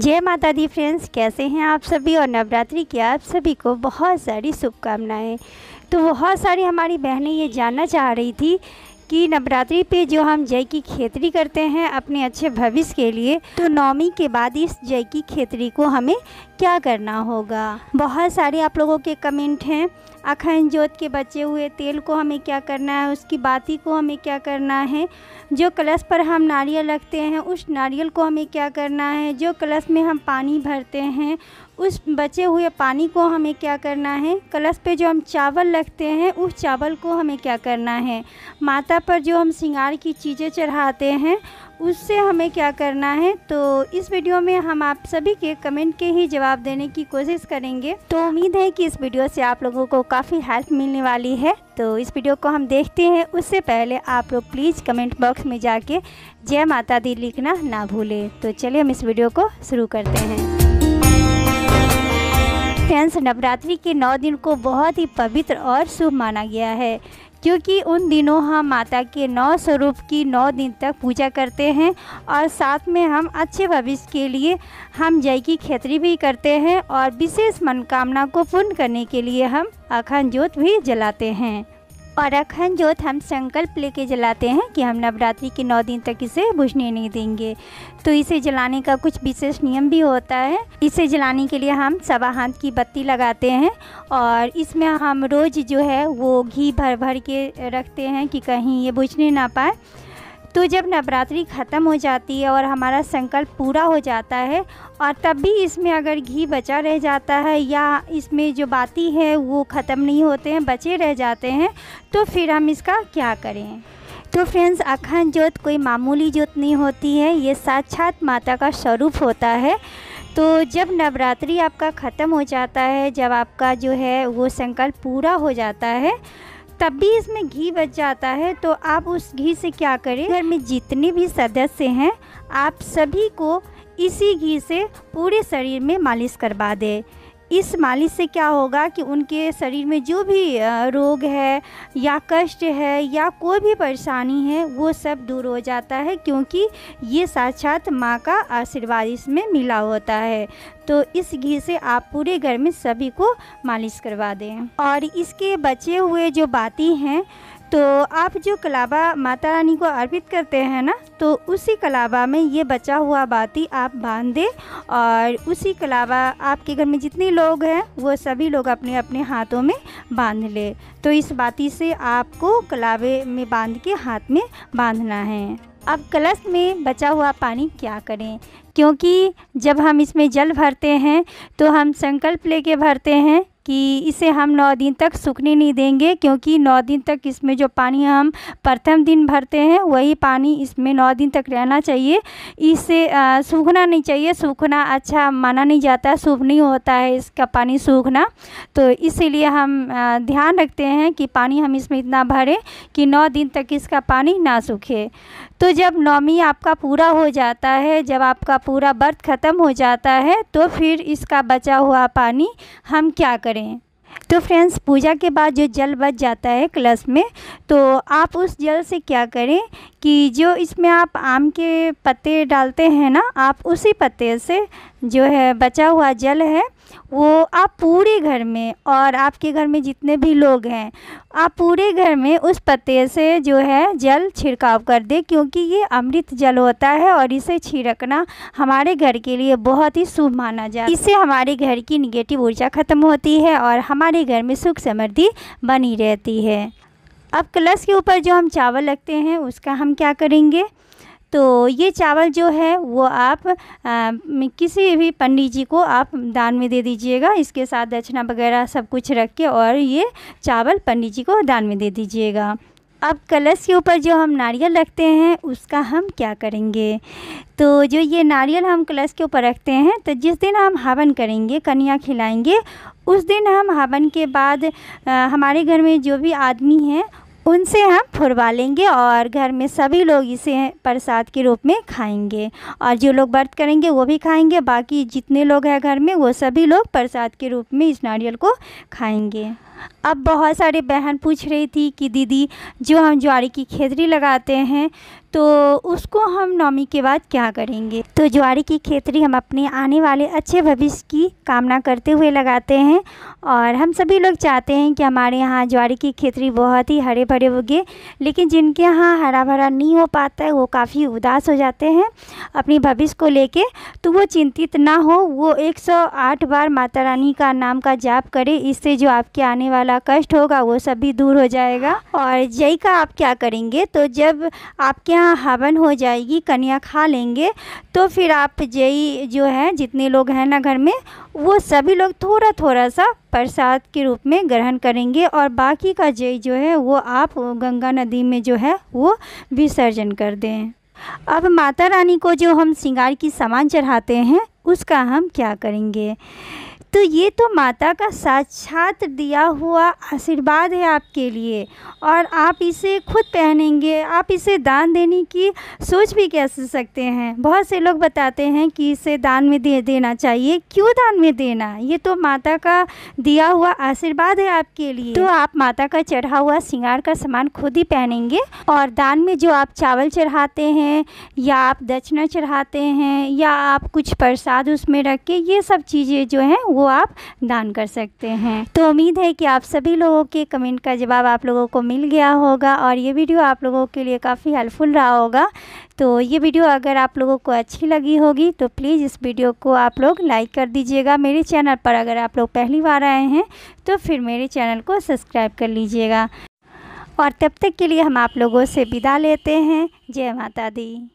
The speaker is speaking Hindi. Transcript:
जय माता दी फ्रेंड्स कैसे हैं आप सभी और नवरात्रि की आप सभी को बहुत सारी शुभकामनाएं तो बहुत सारी हमारी बहनें ये जानना चाह रही थी कि नवरात्रि पे जो हम जय की खेतरी करते हैं अपने अच्छे भविष्य के लिए तो नौमी के बाद इस जय की खेतरी को हमें क्या करना होगा बहुत सारे आप लोगों के कमेंट हैं अखंड जोत के बचे हुए तेल को हमें क्या करना है उसकी बाती को हमें क्या करना है जो कलश पर हम नारियल रखते हैं उस नारियल को हमें क्या करना है जो कलश में हम पानी भरते हैं उस बचे हुए पानी को हमें क्या करना है कलश पे जो हम चावल रखते हैं उस चावल को हमें क्या करना है माता पर जो हम श्रृंगार की चीज़ें चढ़ाते हैं उससे हमें क्या करना है तो इस वीडियो में हम आप सभी के कमेंट के ही जवाब देने की कोशिश करेंगे तो उम्मीद है कि इस वीडियो से आप लोगों को काफ़ी हेल्प मिलने वाली है तो इस वीडियो को हम देखते हैं उससे पहले आप लोग प्लीज़ कमेंट बॉक्स में जाके जय माता दी लिखना ना भूलें तो चलिए हम इस वीडियो को शुरू करते हैं फ्रेंड्स नवरात्रि के नौ दिन को बहुत ही पवित्र और शुभ माना गया है क्योंकि उन दिनों हम माता के नौ स्वरूप की नौ दिन तक पूजा करते हैं और साथ में हम अच्छे भविष्य के लिए हम जय की खेतरी भी करते हैं और विशेष मनोकामना को पूर्ण करने के लिए हम अखंड जोत भी जलाते हैं और अखन जोत हम संकल्प लेके जलाते हैं कि हम नवरात्रि के नौ दिन तक इसे बुझने नहीं देंगे तो इसे जलाने का कुछ विशेष नियम भी होता है इसे जलाने के लिए हम सवा हाथ की बत्ती लगाते हैं और इसमें हम रोज़ जो है वो घी भर भर के रखते हैं कि कहीं ये बुझने ना पाए तो जब नवरात्रि ख़त्म हो जाती है और हमारा संकल्प पूरा हो जाता है और तब भी इसमें अगर घी बचा रह जाता है या इसमें जो बाती है वो ख़त्म नहीं होते हैं बचे रह जाते हैं तो फिर हम इसका क्या करें तो फ्रेंड्स अखंड जोत कोई मामूली जोत नहीं होती है ये साक्षात माता का स्वरूप होता है तो जब नवरात्रि आपका ख़त्म हो जाता है जब आपका जो है वो संकल्प पूरा हो जाता है तब भी इसमें घी बच जाता है तो आप उस घी से क्या करें घर में जितने भी सदस्य हैं आप सभी को इसी घी से पूरे शरीर में मालिश करवा दें इस मालिश से क्या होगा कि उनके शरीर में जो भी रोग है या कष्ट है या कोई भी परेशानी है वो सब दूर हो जाता है क्योंकि ये साक्षात माँ का आशीर्वाद इसमें मिला होता है तो इस घी से आप पूरे घर में सभी को मालिश करवा दें और इसके बचे हुए जो बाती हैं तो आप जो कलाबा माता रानी को अर्पित करते हैं ना तो उसी कलाबा में ये बचा हुआ बाती आप बांध दें और उसी कलाबा आपके घर में जितने लोग हैं वो सभी लोग अपने अपने हाथों में बांध ले तो इस बाती से आपको कलाबे में बांध के हाथ में बांधना है अब कलश में बचा हुआ पानी क्या करें क्योंकि जब हम इसमें जल भरते हैं तो हम संकल्प लेके भरते हैं कि इसे हम नौ दिन तक सूखने नहीं देंगे क्योंकि नौ दिन तक इसमें जो पानी हम प्रथम दिन भरते हैं वही पानी इसमें नौ दिन तक रहना चाहिए इसे सूखना नहीं चाहिए सूखना अच्छा माना नहीं जाता शुभ नहीं होता है इसका पानी सूखना तो इसीलिए हम ध्यान रखते हैं कि पानी हम इसमें इतना भरें कि नौ दिन तक इसका पानी ना सूखे तो जब नौमी आपका पूरा हो जाता है जब आपका पूरा व्रत ख़त्म हो जाता है तो फिर इसका बचा हुआ पानी हम क्या करें तो फ्रेंड्स पूजा के बाद जो जल बच जाता है कलश में तो आप उस जल से क्या करें कि जो इसमें आप आम के पत्ते डालते हैं ना आप उसी पत्ते से जो है बचा हुआ जल है वो आप पूरे घर में और आपके घर में जितने भी लोग हैं आप पूरे घर में उस पत्ते से जो है जल छिड़काव कर दें क्योंकि ये अमृत जल होता है और इसे छिड़कना हमारे घर के लिए बहुत ही शुभ माना जाए इससे हमारे घर की निगेटिव ऊर्जा ख़त्म होती है और हमारे घर में सुख समृद्धि बनी रहती है अब कलश के ऊपर जो हम चावल रखते हैं उसका हम क्या करेंगे तो ये चावल जो है वो आप आ, किसी भी पंडित जी को आप दान में दे दीजिएगा इसके साथ दक्षिणा वगैरह सब कुछ रख के और ये चावल पंडित जी को दान में दे दीजिएगा अब कलश के ऊपर जो हम नारियल रखते हैं उसका हम क्या करेंगे तो जो ये नारियल हम कलश के ऊपर रखते हैं तो जिस दिन हम हवन करेंगे कन्या खिलाएंगे उस दिन हम हवन के बाद आ, हमारे घर में जो भी आदमी हैं उनसे हम फुरवा लेंगे और घर में सभी लोग इसे प्रसाद के रूप में खाएंगे और जो लोग व्रत करेंगे वो भी खाएंगे बाकी जितने लोग हैं घर में वो सभी लोग प्रसाद के रूप में इस नारियल को खाएंगे अब बहुत सारे बहन पूछ रही थी कि दीदी जो हम ज्वारी की खेतरी लगाते हैं तो उसको हम नौमी के बाद क्या करेंगे तो ज्वारी की खेतरी हम अपने आने वाले अच्छे भविष्य की कामना करते हुए लगाते हैं और हम सभी लोग चाहते हैं कि हमारे यहाँ ज्वारी की खेतरी बहुत ही हरे भरे उगे लेकिन जिनके यहाँ हरा भरा नहीं हो पाता है वो काफ़ी उदास हो जाते हैं अपने भविष्य को लेके तो वो चिंतित ना हो वो 108 बार माता रानी का नाम का जाप करे इससे जो आपके आने वाला कष्ट होगा वो सभी दूर हो जाएगा और जय का आप क्या करेंगे तो जब आपके यहाँ हवन हो जाएगी कन्या खा लेंगे तो फिर आप जई जो है जितने लोग हैं ना घर में वो सभी लोग थोड़ा थोड़ा सा प्रसाद के रूप में ग्रहण करेंगे और बाकी का जई जो है वो आप गंगा नदी में जो है वो विसर्जन कर दें अब माता रानी को जो हम श्रृंगार की सामान चढ़ाते हैं उसका हम क्या करेंगे तो ये तो माता का साक्षात दिया हुआ आशीर्वाद है आपके लिए और आप इसे खुद पहनेंगे आप इसे दान देने की सोच भी कैसे सकते हैं बहुत से लोग बताते हैं कि इसे दान में दे देना चाहिए क्यों दान में देना ये तो माता का दिया हुआ आशीर्वाद है आपके लिए तो आप माता का चढ़ा हुआ श्रृंगार का सामान खुद ही पहनेंगे और दान में जो आप चावल चढ़ाते हैं या आप दक्षिणा चढ़ाते हैं या आप कुछ प्रसाद उसमें रख के ये सब चीज़ें जो हैं वो वो आप दान कर सकते हैं तो उम्मीद है कि आप सभी लोगों के कमेंट का जवाब आप लोगों को मिल गया होगा और ये वीडियो आप लोगों के लिए काफ़ी हेल्पफुल रहा होगा तो ये वीडियो अगर आप लोगों को अच्छी लगी होगी तो प्लीज़ इस वीडियो को आप लोग लाइक कर दीजिएगा मेरे चैनल पर अगर आप लोग पहली बार आए हैं तो फिर मेरे चैनल को सब्सक्राइब कर लीजिएगा और तब तक के लिए हम आप लोगों से विदा लेते हैं जय माता दी